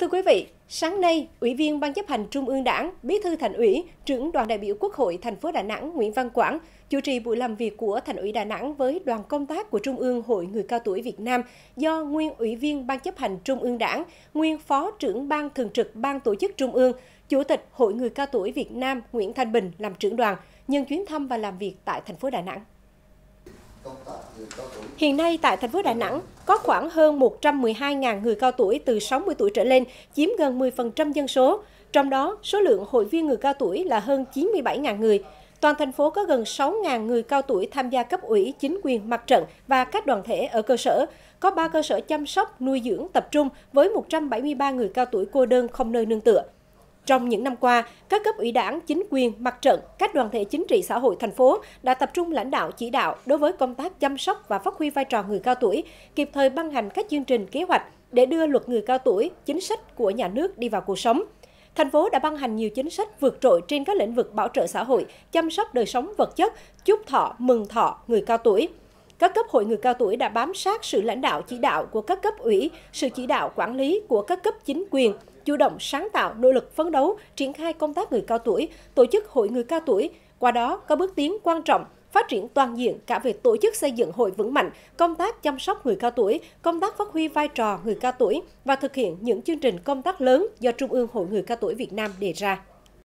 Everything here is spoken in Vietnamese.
Thưa quý vị, sáng nay, Ủy viên Ban chấp hành Trung ương Đảng, Bí thư Thành ủy, trưởng đoàn đại biểu Quốc hội thành phố Đà Nẵng Nguyễn Văn Quảng chủ trì buổi làm việc của Thành ủy Đà Nẵng với đoàn công tác của Trung ương Hội Người cao tuổi Việt Nam do nguyên Ủy viên Ban chấp hành Trung ương Đảng, nguyên Phó trưởng Ban thường trực Ban tổ chức Trung ương, Chủ tịch Hội Người cao tuổi Việt Nam Nguyễn Thanh Bình làm trưởng đoàn nhân chuyến thăm và làm việc tại thành phố Đà Nẵng. Hiện nay tại thành phố Đà Nẵng, có khoảng hơn 112.000 người cao tuổi từ 60 tuổi trở lên, chiếm gần 10% dân số. Trong đó, số lượng hội viên người cao tuổi là hơn 97.000 người. Toàn thành phố có gần 6.000 người cao tuổi tham gia cấp ủy, chính quyền, mặt trận và các đoàn thể ở cơ sở. Có 3 cơ sở chăm sóc, nuôi dưỡng tập trung với 173 người cao tuổi cô đơn không nơi nương tựa. Trong những năm qua, các cấp ủy đảng, chính quyền, mặt trận, các đoàn thể chính trị xã hội thành phố đã tập trung lãnh đạo chỉ đạo đối với công tác chăm sóc và phát huy vai trò người cao tuổi, kịp thời ban hành các chương trình kế hoạch để đưa luật người cao tuổi, chính sách của nhà nước đi vào cuộc sống. Thành phố đã ban hành nhiều chính sách vượt trội trên các lĩnh vực bảo trợ xã hội, chăm sóc đời sống vật chất, chúc thọ, mừng thọ người cao tuổi các cấp hội người cao tuổi đã bám sát sự lãnh đạo chỉ đạo của các cấp ủy, sự chỉ đạo quản lý của các cấp chính quyền, chủ động sáng tạo, nỗ lực phấn đấu, triển khai công tác người cao tuổi, tổ chức hội người cao tuổi, qua đó có bước tiến quan trọng phát triển toàn diện cả về tổ chức xây dựng hội vững mạnh, công tác chăm sóc người cao tuổi, công tác phát huy vai trò người cao tuổi và thực hiện những chương trình công tác lớn do Trung ương Hội Người Cao Tuổi Việt Nam đề ra.